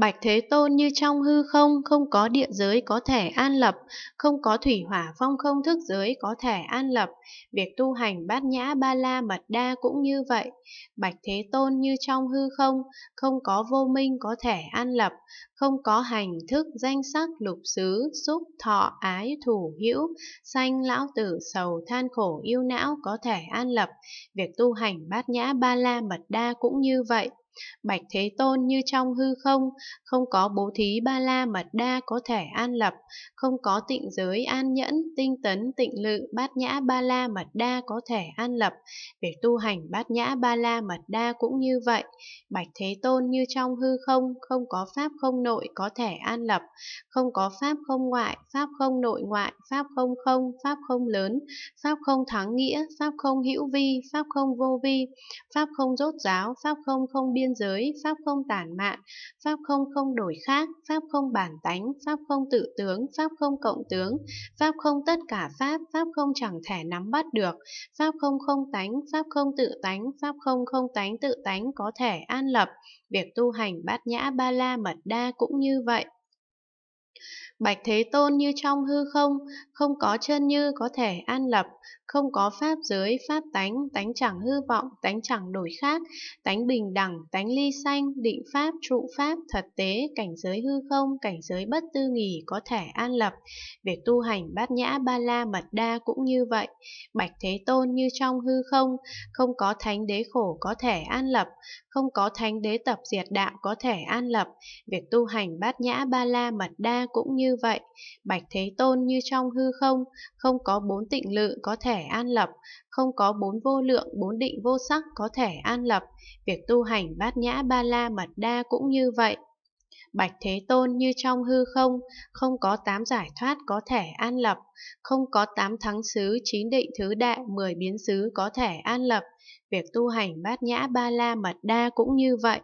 Bạch Thế Tôn như trong hư không, không có địa giới có thể an lập, không có thủy hỏa phong không thức giới có thể an lập. Việc tu hành bát nhã ba la mật đa cũng như vậy. Bạch Thế Tôn như trong hư không, không có vô minh có thể an lập, không có hành thức danh sắc lục xứ, xúc thọ ái thủ hữu, sanh lão tử sầu than khổ yêu não có thể an lập. Việc tu hành bát nhã ba la mật đa cũng như vậy. Bạch Thế Tôn như trong hư không, không có bố thí ba la mật đa có thể an lập, không có tịnh giới an nhẫn, tinh tấn, tịnh lự, bát nhã ba la mật đa có thể an lập. Việc tu hành bát nhã ba la mật đa cũng như vậy. Bạch Thế Tôn như trong hư không, không có pháp không nội có thể an lập, không có pháp không ngoại, pháp không nội ngoại, pháp không không, pháp không lớn, pháp không thắng nghĩa, pháp không hữu vi, pháp không vô vi, pháp không rốt giáo, pháp không không bi biên giới, Pháp không tản mạn, Pháp không không đổi khác, Pháp không bản tánh, Pháp không tự tướng, Pháp không cộng tướng, Pháp không tất cả Pháp, Pháp không chẳng thể nắm bắt được, Pháp không không tánh, Pháp không tự tánh, Pháp không không tánh tự tánh có thể an lập. Việc tu hành bát nhã ba la mật đa cũng như vậy. Bạch Thế Tôn như trong hư không, không có chân như có thể an lập, không có pháp giới, pháp tánh, tánh chẳng hư vọng, tánh chẳng đổi khác, tánh bình đẳng, tánh ly sanh, định pháp, trụ pháp, thật tế, cảnh giới hư không, cảnh giới bất tư nghỉ có thể an lập. Việc tu hành bát nhã ba la mật đa cũng như vậy. Bạch Thế Tôn như trong hư không, không có thánh đế khổ có thể an lập, không có thánh đế tập diệt đạo có thể an lập. Việc tu hành bát nhã ba la mật đa cũng như vậy. Bạch Thế Tôn như trong hư không, không có bốn tịnh lự có thể an lập, không có bốn vô lượng, bốn định vô sắc có thể an lập. Việc tu hành bát nhã ba la mật đa cũng như vậy. Bạch Thế Tôn như trong hư không, không có tám giải thoát có thể an lập, không có tám thắng xứ, chín định thứ đại, mười biến xứ có thể an lập. Việc tu hành bát nhã ba la mật đa cũng như vậy.